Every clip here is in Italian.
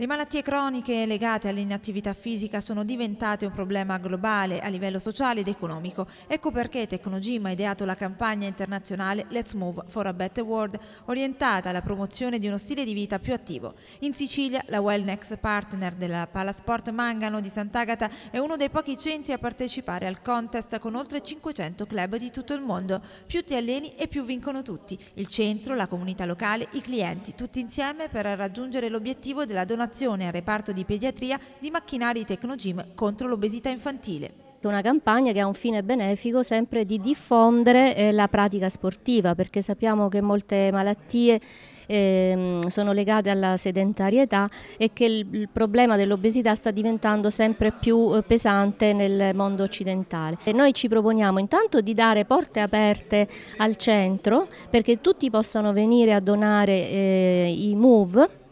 Le malattie croniche legate all'inattività fisica sono diventate un problema globale a livello sociale ed economico. Ecco perché Tecnogym ha ideato la campagna internazionale Let's Move for a Better World, orientata alla promozione di uno stile di vita più attivo. In Sicilia, la Wellnex Partner della Palasport Mangano di Sant'Agata è uno dei pochi centri a partecipare al contest con oltre 500 club di tutto il mondo. Più ti alleni e più vincono tutti. Il centro, la comunità locale, i clienti, tutti insieme per raggiungere l'obiettivo della donazione dotazione al reparto di pediatria di macchinari Tecnogym contro l'obesità infantile una campagna che ha un fine benefico sempre di diffondere eh, la pratica sportiva perché sappiamo che molte malattie eh, sono legate alla sedentarietà e che il, il problema dell'obesità sta diventando sempre più eh, pesante nel mondo occidentale. E noi ci proponiamo intanto di dare porte aperte al centro perché tutti possano venire a donare eh, i MOVE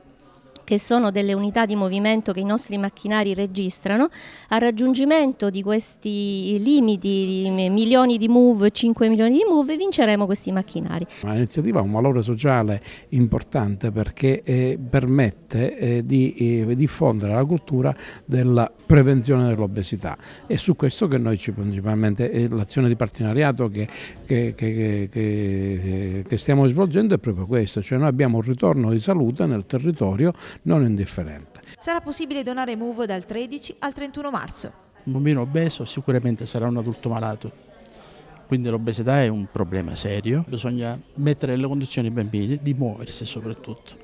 che sono delle unità di movimento che i nostri macchinari registrano, al raggiungimento di questi limiti di milioni di move, 5 milioni di move, vinceremo questi macchinari. L'iniziativa ha un valore sociale importante perché eh, permette eh, di eh, diffondere la cultura della prevenzione dell'obesità. È su questo che noi ci principalmente eh, l'azione di partenariato che, che, che, che, stiamo svolgendo è proprio questa, cioè noi abbiamo un ritorno di salute nel territorio non indifferente. Sarà possibile donare MUV dal 13 al 31 marzo. Un bambino obeso sicuramente sarà un adulto malato, quindi l'obesità è un problema serio, bisogna mettere nelle condizioni i bambini di muoversi soprattutto,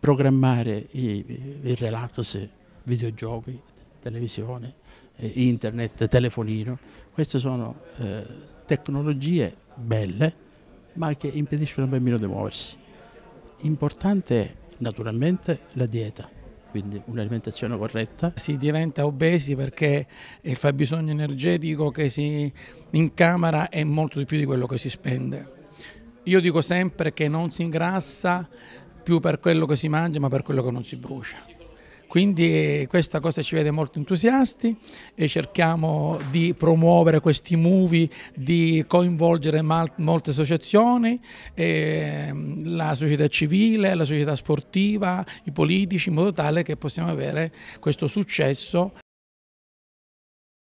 programmare i, i relax, videogiochi, televisione, eh, internet, telefonino, queste sono eh, tecnologie belle ma che impediscono al bambino di muoversi. Importante è Naturalmente la dieta quindi un'alimentazione corretta. Si diventa obesi perché il fabbisogno energetico che si incamera è molto di più di quello che si spende. Io dico sempre che non si ingrassa più per quello che si mangia ma per quello che non si brucia. Quindi eh, questa cosa ci vede molto entusiasti e cerchiamo di promuovere questi movie, di coinvolgere molte associazioni, ehm, la società civile, la società sportiva, i politici, in modo tale che possiamo avere questo successo